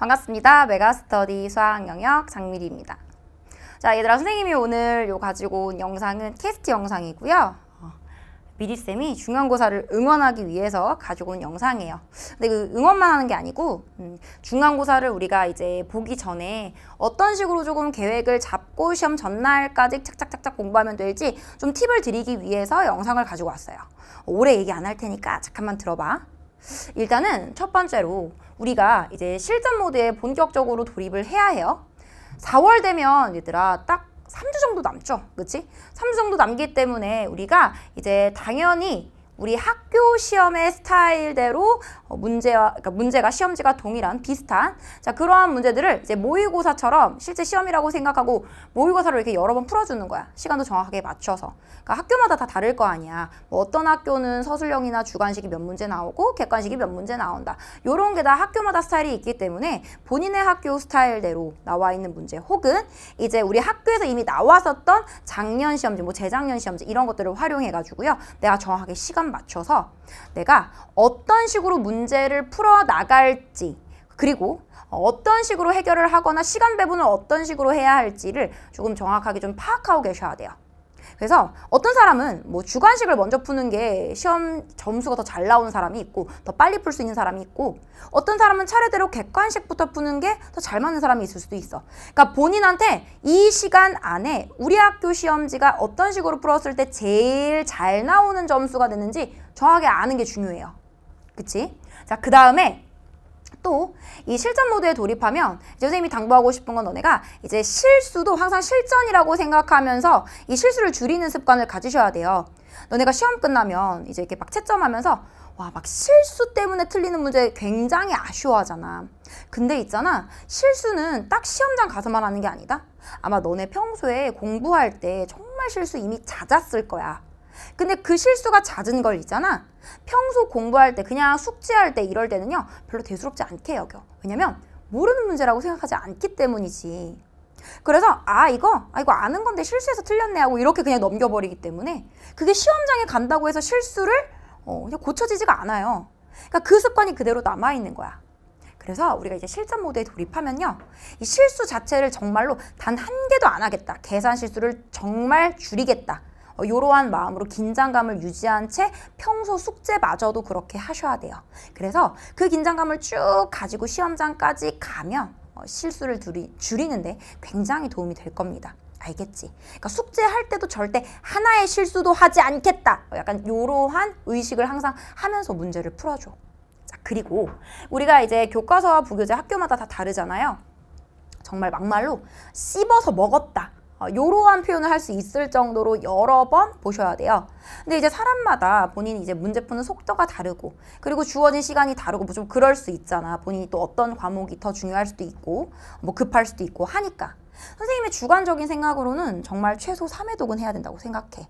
반갑습니다. 메가스터디 수학 영역 장미리입니다. 자 얘들아 선생님이 오늘 요 가지고 온 영상은 캐스트 영상이고요. 어, 미리쌤이 중간고사를 응원하기 위해서 가지고 온 영상이에요. 근데 그 응원만 하는 게 아니고 음, 중간고사를 우리가 이제 보기 전에 어떤 식으로 조금 계획을 잡고 시험 전날까지 착착착착 공부하면 될지 좀 팁을 드리기 위해서 영상을 가지고 왔어요. 오래 얘기 안 할 테니까 잠깐만 들어봐. 일단은 첫 번째로 우리가 이제 실전 모드에 본격적으로 돌입을 해야 해요. 4월 되면 얘들아 딱 3주 정도 남죠. 그치? 3주 정도 남기 때문에 우리가 이제 당연히 우리 학교 시험의 스타일대로 어, 문제와 그러니까 문제가 시험지가 동일한 비슷한 자 그러한 문제들을 이제 모의고사처럼 실제 시험이라고 생각하고 모의고사로 이렇게 여러 번 풀어주는 거야. 시간도 정확하게 맞춰서. 그러니까 학교마다 다 다를 거 아니야. 뭐 어떤 학교는 서술형이나 주관식이 몇 문제 나오고 객관식이 몇 문제 나온다. 요런 게 다 학교마다 스타일이 있기 때문에 본인의 학교 스타일대로 나와 있는 문제 혹은 이제 우리 학교에서 이미 나왔었던 작년 시험지, 뭐 재작년 시험지 이런 것들을 활용해가지고요. 내가 정확하게 시간 맞춰서 내가 어떤 식으로 문제를 풀어 나갈지 그리고 어떤 식으로 해결을 하거나 시간 배분을 어떤 식으로 해야 할지를 조금 정확하게 좀 파악하고 계셔야 돼요. 그래서 어떤 사람은 뭐 주관식을 먼저 푸는 게 시험 점수가 더 잘 나오는 사람이 있고 더 빨리 풀 수 있는 사람이 있고 어떤 사람은 차례대로 객관식부터 푸는 게 더 잘 맞는 사람이 있을 수도 있어. 그러니까 본인한테 이 시간 안에 우리 학교 시험지가 어떤 식으로 풀었을 때 제일 잘 나오는 점수가 되는지 정확하게 아는 게 중요해요. 그치? 자, 그 다음에 또이 실전 모드에 돌입하면 이제 선생님이 당부하고 싶은 건 너네가 이제 실수도 항상 실전이라고 생각하면서 이 실수를 줄이는 습관을 가지셔야 돼요. 너네가 시험 끝나면 이제 이렇게 막 채점하면서 와 막 실수 때문에 틀리는 문제 굉장히 아쉬워하잖아. 근데 있잖아 실수는 딱 시험장 가서만 하는 게 아니다. 아마 너네 평소에 공부할 때 정말 실수 이미 잦았을 거야. 근데 그 실수가 잦은 걸 있잖아. 평소 공부할 때 그냥 숙제할 때 이럴 때는요. 별로 대수롭지 않게 여겨. 왜냐면 모르는 문제라고 생각하지 않기 때문이지. 그래서 아 이거 아 이거 아는 건데 실수해서 틀렸네 하고 이렇게 그냥 넘겨버리기 때문에 그게 시험장에 간다고 해서 실수를 어, 그냥 고쳐지지가 않아요. 그러니까 그 습관이 그대로 남아 있는 거야. 그래서 우리가 이제 실전 모드에 돌입하면요. 이 실수 자체를 정말로 단 한 개도 안 하겠다. 계산 실수를 정말 줄이겠다. 이러한 어, 마음으로 긴장감을 유지한 채 평소 숙제마저도 그렇게 하셔야 돼요. 그래서 그 긴장감을 쭉 가지고 시험장까지 가면 어, 실수를 줄이는데 굉장히 도움이 될 겁니다. 알겠지? 그러니까 숙제할 때도 절대 하나의 실수도 하지 않겠다. 어, 약간 이러한 의식을 항상 하면서 문제를 풀어줘. 자, 그리고 우리가 이제 교과서와 부교재 학교마다 다 다르잖아요. 정말 막말로 씹어서 먹었다. 이러한 어, 표현을 할 수 있을 정도로 여러 번 보셔야 돼요. 근데 이제 사람마다 본인이 이제 문제 푸는 속도가 다르고 그리고 주어진 시간이 다르고 뭐 좀 그럴 수 있잖아. 본인이 또 어떤 과목이 더 중요할 수도 있고 뭐 급할 수도 있고 하니까 선생님의 주관적인 생각으로는 정말 최소 3회 독은 해야 된다고 생각해.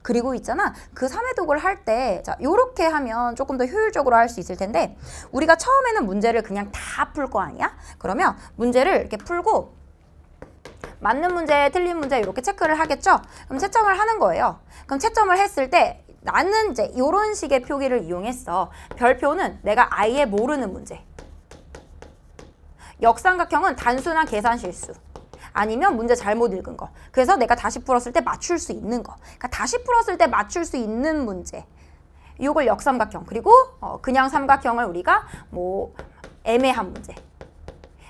그리고 있잖아 그 3회 독을 할때이렇게 하면 조금 더 효율적으로 할 수 있을 텐데 우리가 처음에는 문제를 그냥 다 풀 거 아니야? 그러면 문제를 이렇게 풀고 맞는 문제, 틀린 문제 이렇게 체크를 하겠죠? 그럼 채점을 하는 거예요. 그럼 채점을 했을 때 나는 이제 이런 식의 표기를 이용했어. 별표는 내가 아예 모르는 문제. 역삼각형은 단순한 계산 실수. 아니면 문제 잘못 읽은 거. 그래서 내가 다시 풀었을 때 맞출 수 있는 거. 그러니까 다시 풀었을 때 맞출 수 있는 문제. 이걸 역삼각형. 그리고 어 그냥 삼각형을 우리가 뭐 애매한 문제.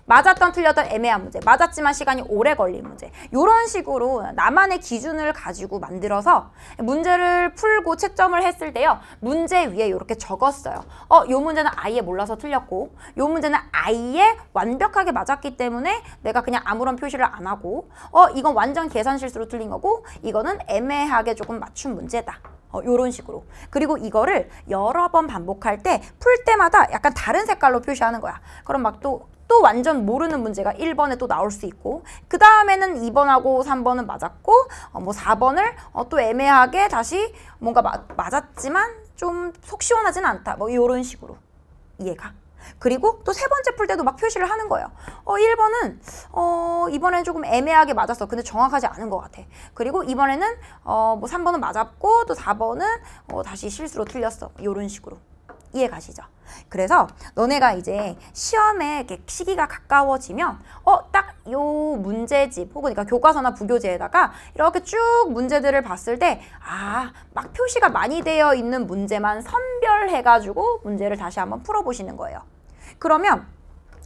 맞았던 틀렸던 애매한 문제, 맞았지만 시간이 오래 걸린 문제 이런 식으로 나만의 기준을 가지고 만들어서 문제를 풀고 채점을 했을 때요. 문제 위에 이렇게 적었어요. 어, 요 문제는 아예 몰라서 틀렸고 요 문제는 아예 완벽하게 맞았기 때문에 내가 그냥 아무런 표시를 안 하고 어, 이건 완전 계산 실수로 틀린 거고 이거는 애매하게 조금 맞춘 문제다. 어, 요런 식으로 그리고 이거를 여러 번 반복할 때 풀 때마다 약간 다른 색깔로 표시하는 거야 그럼 막또 또 완전 모르는 문제가 1번에 또 나올 수 있고 그 다음에는 2번하고 3번은 맞았고 어, 뭐 4번을 어, 또 애매하게 다시 뭔가 마, 맞았지만 좀 속 시원하진 않다 뭐 이런 식으로 이해가 그리고 또 세 번째 풀 때도 막 표시를 하는 거예요. 어, 1번은, 어, 이번엔 조금 애매하게 맞았어. 근데 정확하지 않은 것 같아. 그리고 이번에는, 어, 뭐 3번은 맞았고, 또 4번은, 어, 다시 실수로 틀렸어. 이런 식으로. 이해 가시죠? 그래서 너네가 이제 시험에 이렇게 시기가 가까워지면 어딱 요 문제집 혹은 그러니까 교과서나 부교재에다가 이렇게 쭉 문제들을 봤을 때아막 표시가 많이 되어 있는 문제만 선별해가지고 문제를 다시 한번 풀어보시는 거예요. 그러면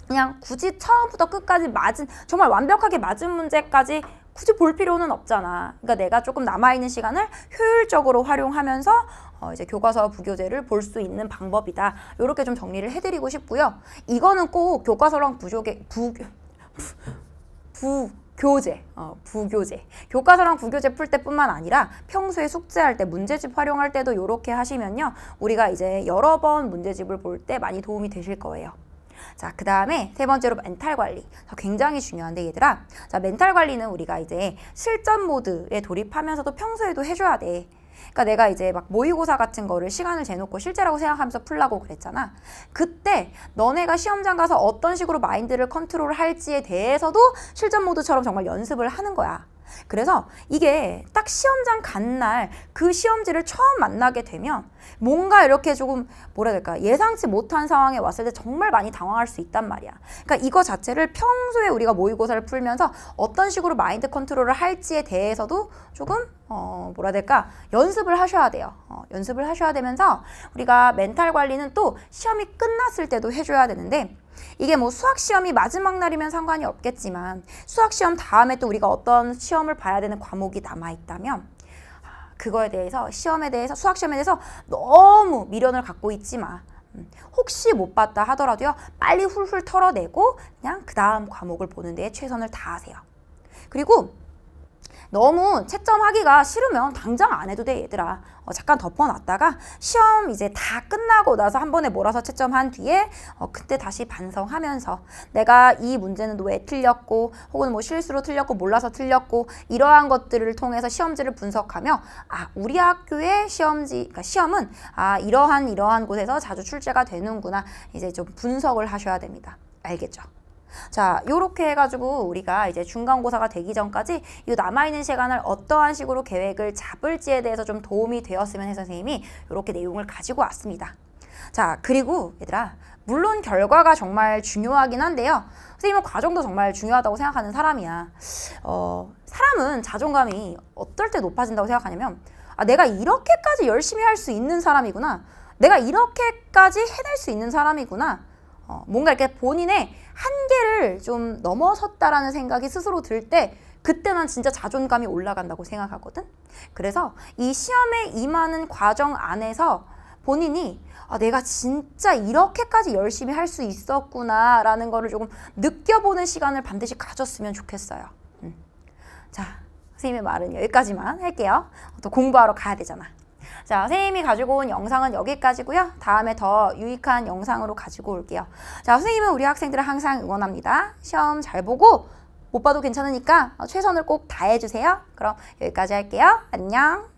그냥 굳이 처음부터 끝까지 맞은 정말 완벽하게 맞은 문제까지 굳이 볼 필요는 없잖아. 그러니까 내가 조금 남아있는 시간을 효율적으로 활용하면서 어 이제 교과서 부교재를 볼 수 있는 방법이다. 이렇게 좀 정리를 해드리고 싶고요. 이거는 꼭 교과서랑 부조계, 부, 부, 부 교재, 어, 부교재. 교과서랑 부교재 풀 때뿐만 아니라 평소에 숙제할 때, 문제집 활용할 때도 이렇게 하시면요. 우리가 이제 여러 번 문제집을 볼 때 많이 도움이 되실 거예요. 자, 그 다음에 세 번째로 멘탈 관리. 자, 굉장히 중요한데 얘들아. 자, 멘탈 관리는 우리가 이제 실전 모드에 돌입하면서도 평소에도 해줘야 돼. 그러니까 내가 이제 막 모의고사 같은 거를 시간을 재놓고 실제라고 생각하면서 풀라고 그랬잖아. 그때 너네가 시험장 가서 어떤 식으로 마인드를 컨트롤 할지에 대해서도 실전 모드처럼 정말 연습을 하는 거야. 그래서 이게 딱 시험장 간 날 그 시험지를 처음 만나게 되면 뭔가 이렇게 조금 뭐라 해야 될까 예상치 못한 상황에 왔을 때 정말 많이 당황할 수 있단 말이야. 그러니까 이거 자체를 평소에 우리가 모의고사를 풀면서 어떤 식으로 마인드 컨트롤을 할지에 대해서도 조금 어 뭐라 해야 될까 연습을 하셔야 돼요. 어, 연습을 하셔야 되면서 우리가 멘탈 관리는 또 시험이 끝났을 때도 해줘야 되는데 이게 뭐 수학 시험이 마지막 날이면 상관이 없겠지만 수학 시험 다음에 또 우리가 어떤 시험을 봐야 되는 과목이 남아 있다면 그거에 대해서 시험에 대해서 수학 시험에 대해서 너무 미련을 갖고 있지 마. 음, 혹시 못 봤다 하더라도요 빨리 훌훌 털어내고 그냥 그 다음 과목을 보는 데에 최선을 다하세요. 그리고 너무 채점하기가 싫으면 당장 안 해도 돼 얘들아 어, 잠깐 덮어놨다가 시험 이제 다 끝나고 나서 한 번에 몰아서 채점한 뒤에 어, 그때 다시 반성하면서 내가 이 문제는 왜 틀렸고 혹은 뭐 실수로 틀렸고 몰라서 틀렸고 이러한 것들을 통해서 시험지를 분석하며 아 우리 학교의 시험지 그러니까 시험은 아 이러한 이러한 곳에서 자주 출제가 되는구나 이제 좀 분석을 하셔야 됩니다 알겠죠? 자, 요렇게 해가지고 우리가 이제 중간고사가 되기 전까지 이 남아있는 시간을 어떠한 식으로 계획을 잡을지에 대해서 좀 도움이 되었으면 해서 선생님이 요렇게 내용을 가지고 왔습니다. 자, 그리고 얘들아, 물론 결과가 정말 중요하긴 한데요. 선생님은 과정도 정말 중요하다고 생각하는 사람이야. 어, 사람은 자존감이 어떨 때 높아진다고 생각하냐면 아, 내가 이렇게까지 열심히 할 수 있는 사람이구나. 내가 이렇게까지 해낼 수 있는 사람이구나. 어, 뭔가 이렇게 본인의 한계를 좀 넘어섰다라는 생각이 스스로 들 때 그때 는 진짜 자존감이 올라간다고 생각하거든. 그래서 이 시험에 임하는 과정 안에서 본인이 아, 내가 진짜 이렇게까지 열심히 할 수 있었구나라는 거를 조금 느껴보는 시간을 반드시 가졌으면 좋겠어요. 음. 자, 선생님의 말은 여기까지만 할게요. 또 공부하러 가야 되잖아. 자, 선생님이 가지고 온 영상은 여기까지고요. 다음에 더 유익한 영상으로 가지고 올게요. 자, 선생님은 우리 학생들을 항상 응원합니다. 시험 잘 보고 못 봐도 괜찮으니까 최선을 꼭 다해주세요. 그럼 여기까지 할게요. 안녕.